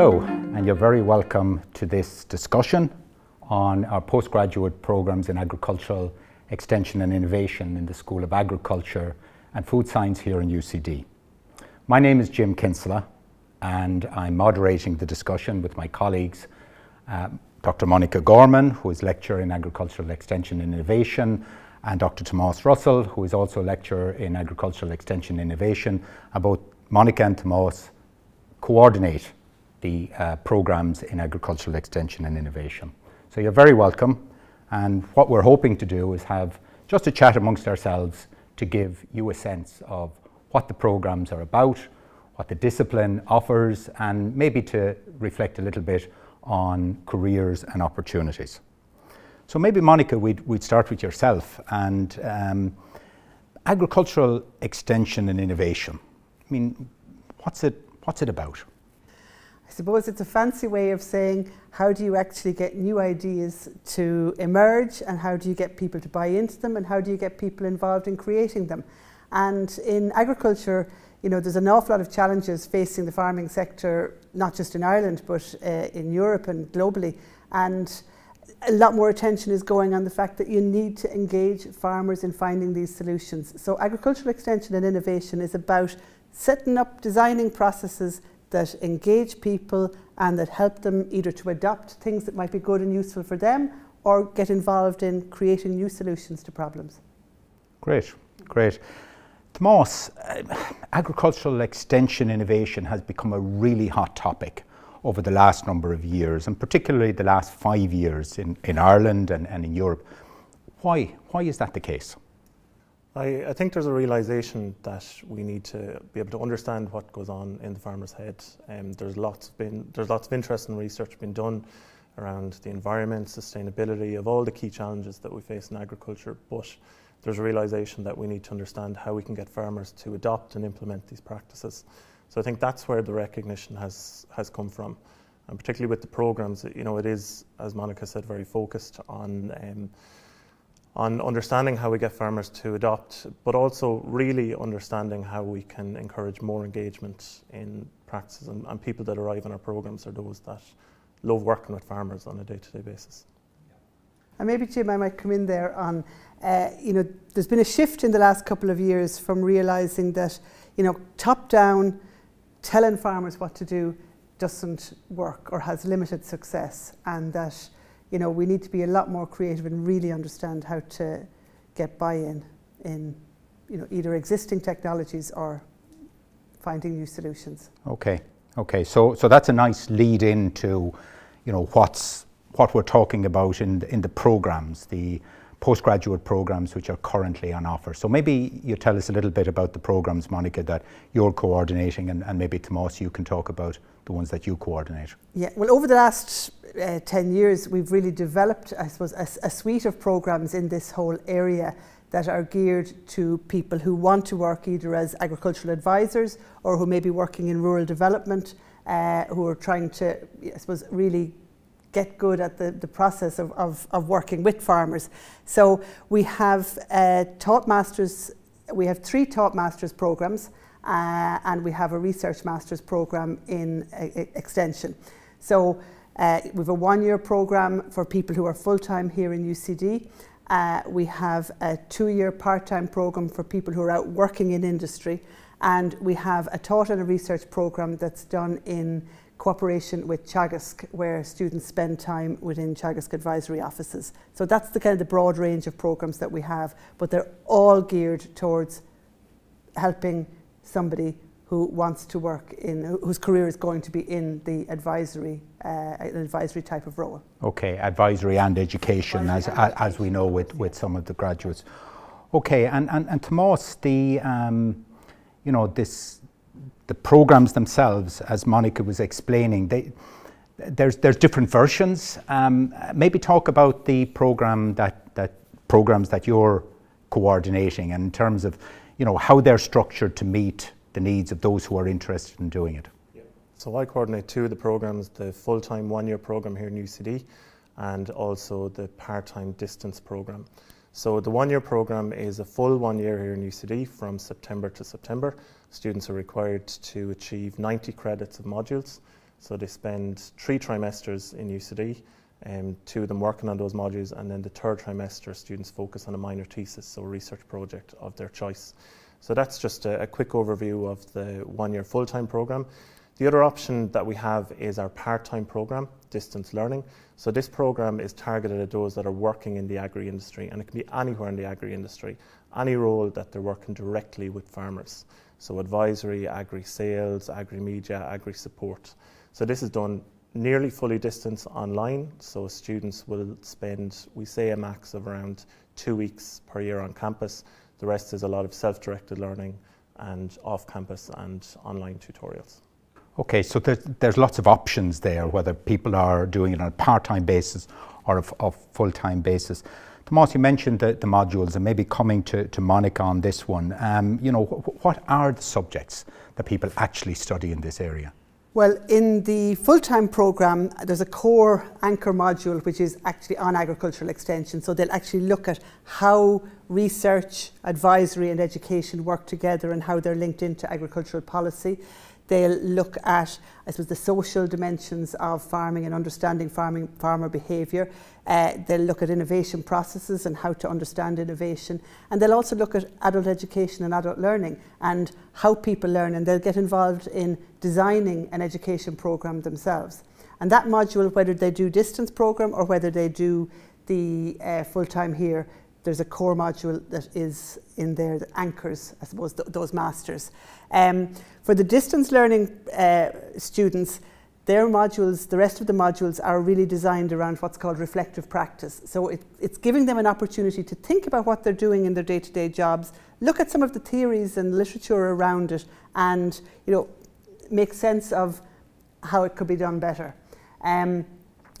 Hello, and you're very welcome to this discussion on our postgraduate programs in agricultural extension and innovation in the School of Agriculture and Food Science here in UCD. My name is Jim Kinsella, and I'm moderating the discussion with my colleagues, uh, Dr. Monica Gorman, who is lecturer in agricultural extension and innovation, and Dr. Tomas Russell, who is also lecturer in agricultural extension and innovation. And both Monica and Tomas coordinate the uh, programs in agricultural extension and innovation. So you're very welcome. And what we're hoping to do is have just a chat amongst ourselves to give you a sense of what the programs are about, what the discipline offers, and maybe to reflect a little bit on careers and opportunities. So maybe Monica, we'd, we'd start with yourself and um, agricultural extension and innovation. I mean, what's it, what's it about? suppose it's a fancy way of saying how do you actually get new ideas to emerge and how do you get people to buy into them and how do you get people involved in creating them. And in agriculture, you know, there's an awful lot of challenges facing the farming sector, not just in Ireland, but uh, in Europe and globally. And a lot more attention is going on the fact that you need to engage farmers in finding these solutions. So agricultural extension and innovation is about setting up, designing processes that engage people and that help them either to adopt things that might be good and useful for them or get involved in creating new solutions to problems. Great, great. Tomas, uh, eh, agricultural extension innovation has become a really hot topic over the last number of years, and particularly the last five years in, in Ireland and, and in Europe. Why, why is that the case? I, I, think there's a realization that we need to be able to understand what goes on in the farmer's head. Um, there's lots been there's lots of interest and research being done around the environment, sustainability of all the key challenges that we face in agriculture, but there's a realization that we need to understand how we can get farmers to adopt and implement these practices. So I think that's where the recognition has has come from, and particularly with the programs, you know, it is as Monica said, very focused on. Um, on understanding how we get farmers to adopt, but also really understanding how we can encourage more engagement in practices. And, and people that arrive in our programs are those that love working with farmers on a day to day basis. And maybe Jim, I might come in there on, uh, you know, there's been a shift in the last couple of years from realising that, you know, top down, telling farmers what to do doesn't work or has limited success, and that you know, we need to be a lot more creative and really understand how to get buy-in in, you know, either existing technologies or finding new solutions. Okay, okay. So, so that's a nice lead in to, you know, what's what we're talking about in in the programs, the postgraduate programs which are currently on offer. So maybe you tell us a little bit about the programs, Monica, that you're coordinating, and, and maybe Tomas, you can talk about the ones that you coordinate. Yeah, well, over the last uh, 10 years, we've really developed, I suppose, a, a suite of programs in this whole area that are geared to people who want to work either as agricultural advisors or who may be working in rural development, uh, who are trying to, I suppose, really get good at the, the process of, of, of working with farmers. So we have uh, taught masters, we have three taught masters programs uh, and we have a research masters program in uh, extension. So uh, we have a one-year program for people who are full-time here in UCD. Uh, we have a two-year part-time program for people who are out working in industry. And we have a taught and a research program that's done in cooperation with Chagask, where students spend time within Chagask advisory offices. So that's the kind of the broad range of programs that we have, but they're all geared towards helping somebody who wants to work in, whose career is going to be in the advisory, uh, advisory type of role. Okay, advisory and education, advisory as, and as, as we know with, with some of the graduates. Okay, and, and, and Tomas, the, um, you know, this, the programs themselves, as Monica was explaining, they, there's, there's different versions. Um, maybe talk about the program that, that programs that you're coordinating and in terms of you know, how they're structured to meet the needs of those who are interested in doing it. So I coordinate two of the programs, the full-time one-year program here in UCD and also the part-time distance program. So the one-year program is a full one year here in UCD from September to September. Students are required to achieve 90 credits of modules. So they spend three trimesters in UCD, and um, two of them working on those modules, and then the third trimester students focus on a minor thesis, so research project of their choice. So that's just a, a quick overview of the one-year full-time program. The other option that we have is our part-time program, distance learning. So this program is targeted at those that are working in the agri industry, and it can be anywhere in the agri industry, any role that they're working directly with farmers. So advisory, agri sales, agri media, agri support. So this is done nearly fully distance online. So students will spend, we say, a max of around two weeks per year on campus. The rest is a lot of self-directed learning and off campus and online tutorials. Okay, so there's, there's lots of options there, whether people are doing it on a part-time basis or a, a full-time basis. Tomas, you mentioned the, the, modules and maybe coming to, to Monica on this one. Um, you know, wh what are the subjects that people actually study in this area? Well, in the full-time programme, there's a core anchor module which is actually on agricultural extension. So they'll actually look at how research, advisory and education work together and how they're linked into agricultural policy. They'll look at, I suppose, the social dimensions of farming and understanding farming, farmer behaviour. Uh, they'll look at innovation processes and how to understand innovation. And they'll also look at adult education and adult learning and how people learn. And they'll get involved in designing an education programme themselves. And that module, whether they do distance programme or whether they do the uh, full-time here, there's a core module that is in there that anchors, I suppose, th those masters. Um, for the distance learning uh, students, their modules, the rest of the modules are really designed around what's called reflective practice. So it, it's giving them an opportunity to think about what they're doing in their day-to-day jobs, look at some of the theories and literature around it, and you know, make sense of how it could be done better. Um,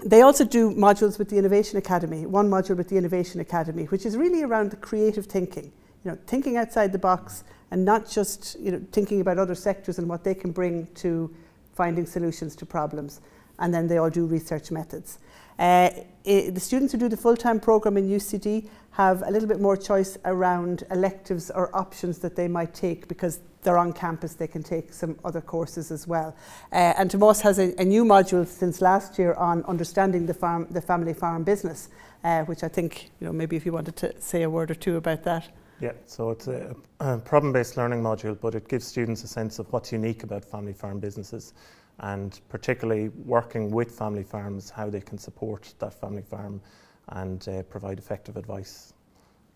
they also do modules with the Innovation Academy, one module with the Innovation Academy, which is really around the creative thinking, you know, thinking outside the box and not just you know, thinking about other sectors and what they can bring to finding solutions to problems. And then they all do research methods. Uh, the students who do the full-time program in UCD have a little bit more choice around electives or options that they might take because they're on campus, they can take some other courses as well. Uh, and Tomas has a, a, new module since last year on understanding the, farm, the family farm business, uh, which I think, you know, maybe if you wanted to say a word or two about that. Yeah, so it's a, a problem based learning module, but it gives students a sense of what's unique about family farm businesses and particularly working with family farms, how they can support that family farm and uh, provide effective advice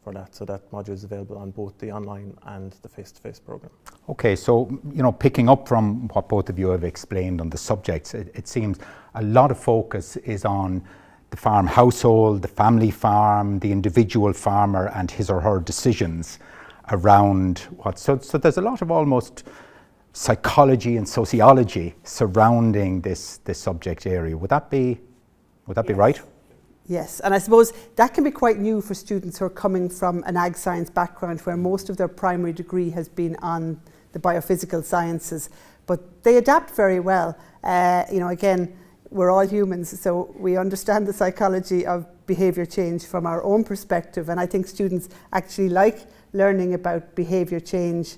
for that. So that module is available on both the online and the face-to-face program. Okay, so you know, picking up from what both of you have explained on the subjects, it, it seems a lot of focus is on the farm household, the family farm, the individual farmer, and his or her decisions around what. So, so there's a lot of almost psychology and sociology surrounding this this subject area. Would that be would that yes. be right? Yes, and I suppose that can be quite new for students who are coming from an ag science background where most of their primary degree has been on the biophysical sciences. But they adapt very well. Uh, you know, again, we're all humans, so we understand the psychology of behaviour change from our own perspective. And I think students actually like learning about behaviour change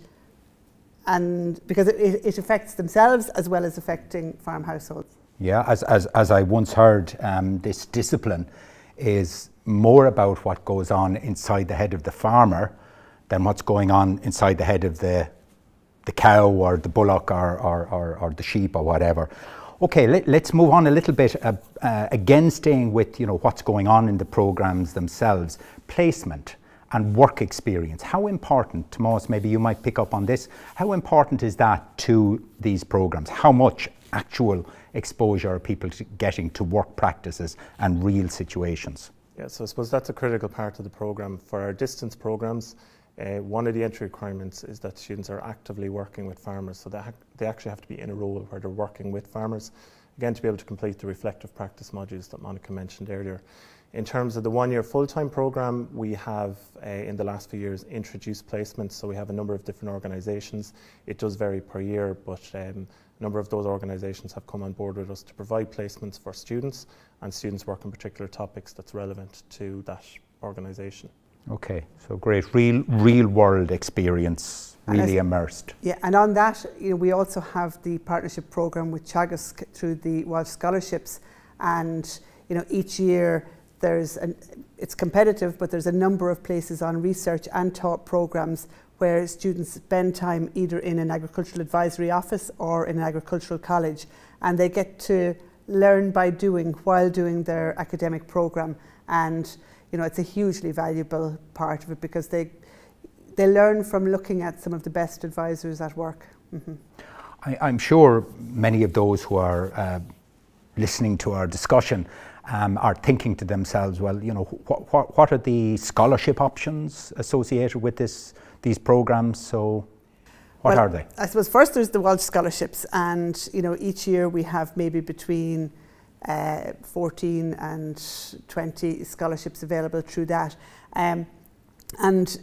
and because it, it affects themselves as well as affecting farm households. Yeah, as, as, as I once heard, um, this discipline is more about what goes on inside the head of the farmer than what's going on inside the head of the, the cow or the bullock or, or, or, or the sheep or whatever. Okay, let, us move on a little bit. Uh, uh, again, staying with you know what's going on in the programs themselves, placement and work experience. How important, Tomas? Maybe you might pick up on this. How important is that to these programs? How much actual exposure of people to getting to work practices and real situations. Yeah, so I suppose that's a critical part of the programme. For our distance programmes, uh, one of the entry requirements is that students are actively working with farmers, so they, they actually have to be in a role where they're working with farmers, again, to be able to complete the reflective practice modules that Monica mentioned earlier. In terms of the one year full time program, we have uh, in the last few years introduced placements, so we have a number of different organisations. It does vary per year, but um, a number of those organisations have come on board with us to provide placements for students, and students work on particular topics that's relevant to that organisation. Okay, so great, real, real world experience, really as, immersed. Yeah, and on that, you know, we also have the partnership program with Chagas through the Welsh Scholarships, and you know, each year there's an, it's competitive, but there's a number of places on research and taught programs where students spend time either in an agricultural advisory office or in an agricultural college, and they get to learn by doing while doing their academic program. And you know, it's a hugely valuable part of it because they they learn from looking at some of the best advisors at work. Mm -hmm. I, am sure many of those who are uh, listening to our discussion um, are thinking to themselves, well, you know, wh wh what are the scholarship options associated with this, these programs? So what well, are they? I suppose first there's the Welsh scholarships, and you know each year we have maybe between uh, 14 and 20 scholarships available through that, um, and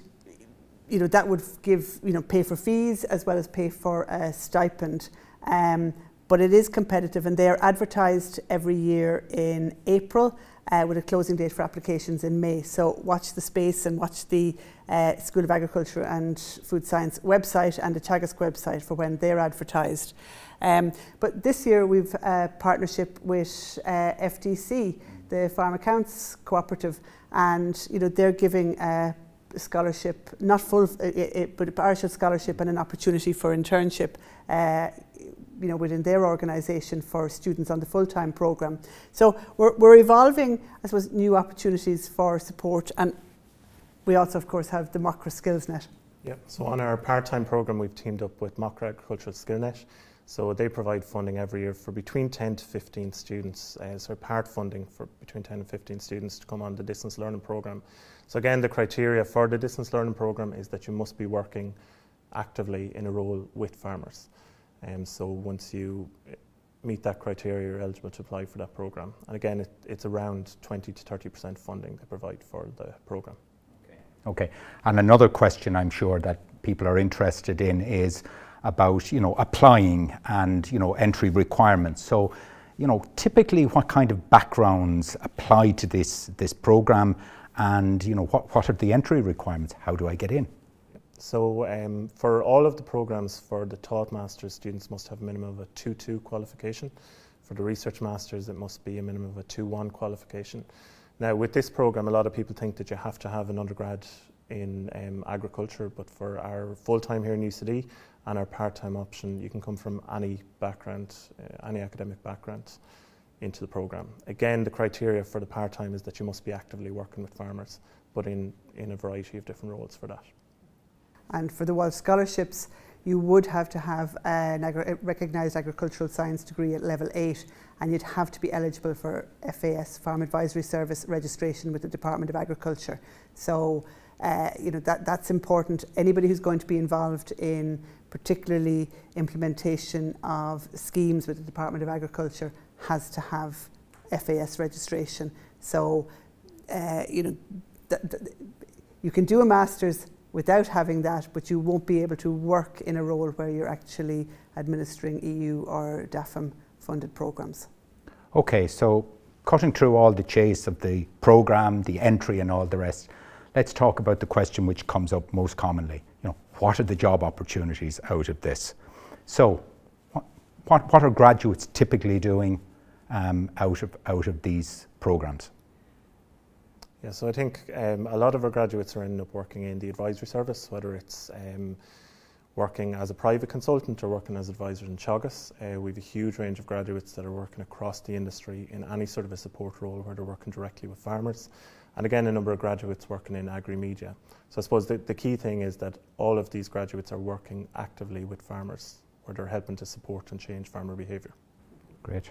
you know that would give you know pay for fees as well as pay for a stipend. Um, but it is competitive and they are advertised every year in April uh, with a closing date for applications in May. So watch the space and watch the uh, School of Agriculture and Food Science website and the Chagos website for when they're advertised. Um, but this year we've a partnership with uh, FDC, the Farm Accounts Cooperative, and you know they're giving a scholarship, not full, uh, it, but a partial scholarship and an opportunity for internship uh, you know, within their organisation for students on the full-time programme. So we're, we're evolving, I suppose, new opportunities for support and we also, of course, have the MOCRA Skills Net. Yeah, so on our part-time programme we've teamed up with MOCRA Agricultural Skill Net. So they provide funding every year for between 10 to 15 students, uh, so part funding for between 10 and 15 students to come on the distance learning programme. So again, the criteria for the distance learning programme is that you must be working actively in a role with farmers. Um, so once you meet that criteria, you're eligible to apply for that program. And again, it, it's around 20 to 30 percent funding they provide for the program. Okay. Okay. And another question I'm sure that people are interested in is about you know applying and you know entry requirements. So. You know, typically, what kind of backgrounds apply to this this program, and you know, what what are the entry requirements? How do I get in? So um, for all of the programs for the taught masters, students must have a minimum of a 2-2 qualification. For the research masters, it must be a minimum of a 2-1 qualification. Now with this program, a lot of people think that you have to have an undergrad in um, agriculture, but for our full-time here in UCD and our part-time option, you can come from any background, uh, any academic background into the program. Again, the criteria for the part-time is that you must be actively working with farmers, but in, in a variety of different roles for that. And for the Walsh scholarships, you would have to have an agri eh, recognised agricultural science degree at level 8 and you'd have to be eligible for FAS, Farm Advisory Service registration with the Department of Agriculture. So, uh, you know, that, that's important. Anybody who's going to be involved in particularly implementation of schemes with the Department of Agriculture has to have FAS registration. So, uh, you know, you can do a master's without having that, but you won't be able to work in a role where you're actually administering EU or DAFM funded programs. Okay, so cutting through all the chase of the program, the entry, and all the rest, let's talk about the question which comes up most commonly. You know, what are the job opportunities out of this? So, what, what, what are graduates typically doing um, out, of, out of these programs? Yeah, so I think um, a lot of our graduates are ending up working in the advisory service, whether it's um, working as a private consultant or working as advisors in Chagas. Uh, we have a huge range of graduates that are working across the industry in any sort of a support role where they're working directly with farmers. And again, a number of graduates working in agri-media. So I suppose the, the key thing is that all of these graduates are working actively with farmers where they're helping to support and change farmer behaviour. Great.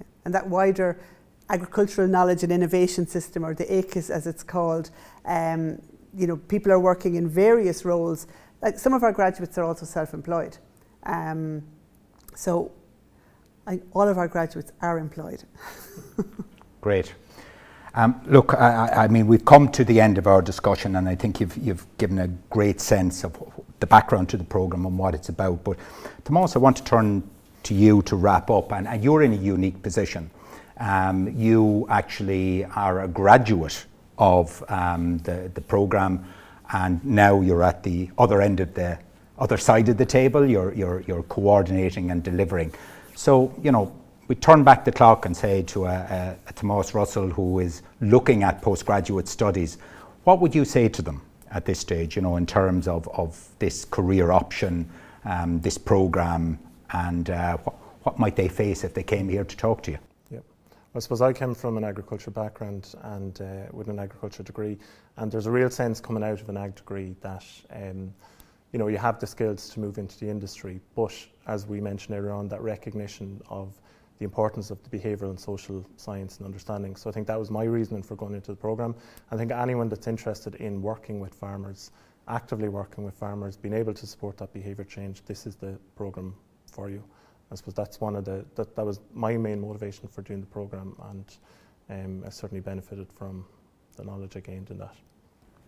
Yeah. And that wider agricultural knowledge and innovation system, or the ACIS as it's called, um, you know, people are working in various roles. Like some of our graduates are also self-employed. Um, so I, all of our graduates are employed. Great. Um, look, I, I, mean, we've come to the end of our discussion, and I think you've, you've given a great sense of the background to the programme and what it's about. But, Tomas, I want to turn to you to wrap up, and, and you're in a unique position um, you actually are a graduate of um, the, the program and now you're at the other end of the other side of the table, you're, you're, you're coordinating and delivering. So, you know, we turn back the clock and say to a, a, a Thomas Russell who is looking at postgraduate studies, what would you say to them at this stage, you know, in terms of, of this career option, um, this program, and uh, wh what might they face if they came here to talk to you? I suppose I came from an agriculture background and uh, with an agriculture degree, and there's a real sense coming out of an ag degree that um, you know you have the skills to move into the industry, but as we mentioned earlier on, that recognition of the importance of the behavioural and social science and understanding. So I think that was my reasoning for going into the programme. I think anyone that's interested in working with farmers, actively working with farmers, being able to support that behaviour change, this is the programme for you. I suppose that's one of the that, that was my main motivation for doing the program, and um, I certainly benefited from the knowledge I gained in that.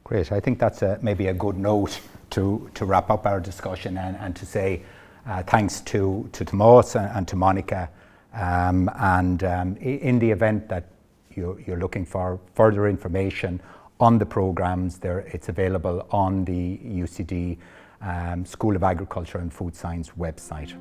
Great. I think that's a, maybe a good note to to wrap up our discussion and, and to say uh, thanks to to Tomas and, and to Monica, um, and um, in the event that you're, you're looking for further information on the programs, there it's available on the UCD. Um, School of Agriculture and Food Science website.